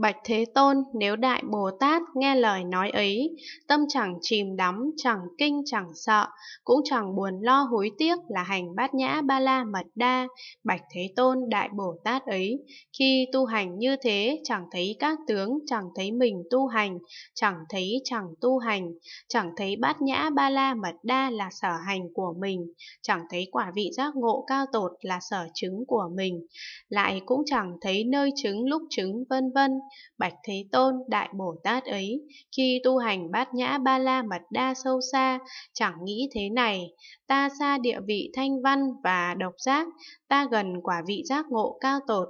Bạch Thế Tôn nếu Đại Bồ Tát nghe lời nói ấy, tâm chẳng chìm đắm, chẳng kinh, chẳng sợ, cũng chẳng buồn lo hối tiếc là hành bát nhã ba la mật đa. Bạch Thế Tôn Đại Bồ Tát ấy, khi tu hành như thế, chẳng thấy các tướng, chẳng thấy mình tu hành, chẳng thấy chẳng tu hành, chẳng thấy bát nhã ba la mật đa là sở hành của mình, chẳng thấy quả vị giác ngộ cao tột là sở chứng của mình, lại cũng chẳng thấy nơi chứng lúc chứng vân vân Bạch Thế Tôn Đại Bồ Tát ấy, khi tu hành bát nhã ba la mật đa sâu xa, chẳng nghĩ thế này, ta xa địa vị thanh văn và độc giác, ta gần quả vị giác ngộ cao tột.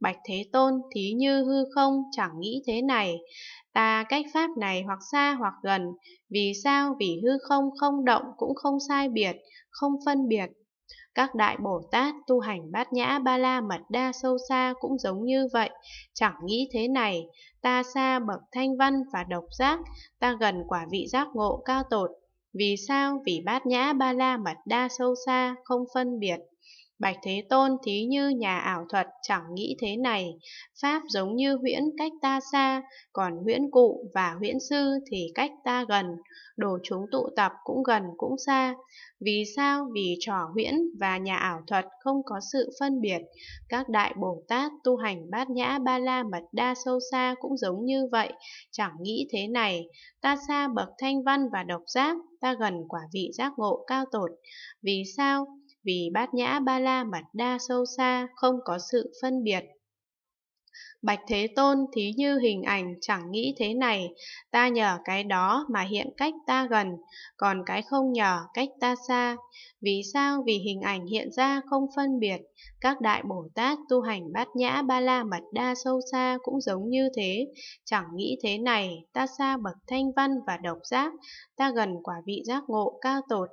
Bạch Thế Tôn thí như hư không chẳng nghĩ thế này, ta cách pháp này hoặc xa hoặc gần, vì sao vì hư không không động cũng không sai biệt, không phân biệt, các đại Bồ Tát tu hành bát nhã ba la mật đa sâu xa cũng giống như vậy, chẳng nghĩ thế này, ta xa bậc thanh văn và độc giác, ta gần quả vị giác ngộ cao tột. Vì sao? Vì bát nhã ba la mật đa sâu xa không phân biệt Bạch Thế Tôn thí như nhà ảo thuật chẳng nghĩ thế này, Pháp giống như huyễn cách ta xa, còn huyễn cụ và huyễn sư thì cách ta gần, đồ chúng tụ tập cũng gần cũng xa. Vì sao? Vì trò huyễn và nhà ảo thuật không có sự phân biệt. Các đại Bồ Tát tu hành bát nhã ba la mật đa sâu xa cũng giống như vậy, chẳng nghĩ thế này, ta xa bậc thanh văn và độc giác, ta gần quả vị giác ngộ cao tột. Vì sao? vì bát nhã ba la mật đa sâu xa, không có sự phân biệt. Bạch Thế Tôn thí như hình ảnh chẳng nghĩ thế này, ta nhờ cái đó mà hiện cách ta gần, còn cái không nhờ cách ta xa. Vì sao? Vì hình ảnh hiện ra không phân biệt, các đại Bồ Tát tu hành bát nhã ba la mật đa sâu xa cũng giống như thế, chẳng nghĩ thế này, ta xa bậc thanh văn và độc giác, ta gần quả vị giác ngộ cao tột.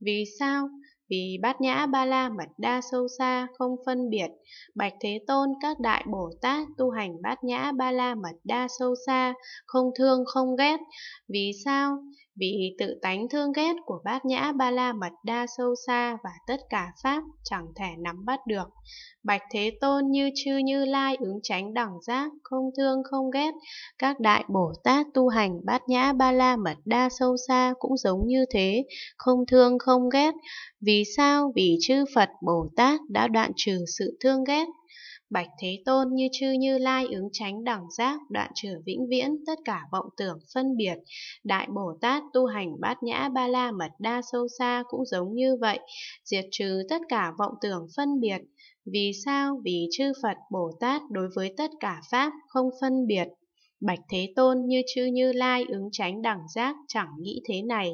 Vì sao? vì bát nhã ba la mật đa sâu xa không phân biệt bạch thế tôn các đại bồ tát tu hành bát nhã ba la mật đa sâu xa không thương không ghét vì sao vì tự tánh thương ghét của bát nhã ba la mật đa sâu xa và tất cả pháp chẳng thể nắm bắt được. Bạch Thế Tôn như chư như lai ứng tránh đẳng giác, không thương không ghét, các đại Bồ Tát tu hành bát nhã ba la mật đa sâu xa cũng giống như thế, không thương không ghét. Vì sao? Vì chư Phật Bồ Tát đã đoạn trừ sự thương ghét. Bạch Thế Tôn như chư như lai ứng tránh đẳng giác, đoạn trừ vĩnh viễn, tất cả vọng tưởng phân biệt. Đại Bồ Tát tu hành bát nhã ba la mật đa sâu xa cũng giống như vậy, diệt trừ tất cả vọng tưởng phân biệt. Vì sao? Vì chư Phật Bồ Tát đối với tất cả Pháp không phân biệt. Bạch Thế Tôn như chư Như Lai ứng tránh đẳng giác chẳng nghĩ thế này,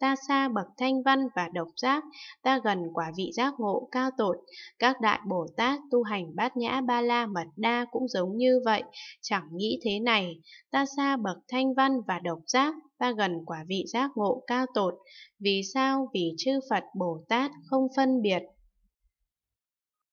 ta xa bậc thanh văn và độc giác, ta gần quả vị giác ngộ cao tột, các đại Bồ Tát tu hành bát nhã ba la mật đa cũng giống như vậy, chẳng nghĩ thế này, ta xa bậc thanh văn và độc giác, ta gần quả vị giác ngộ cao tột, vì sao vì chư Phật Bồ Tát không phân biệt.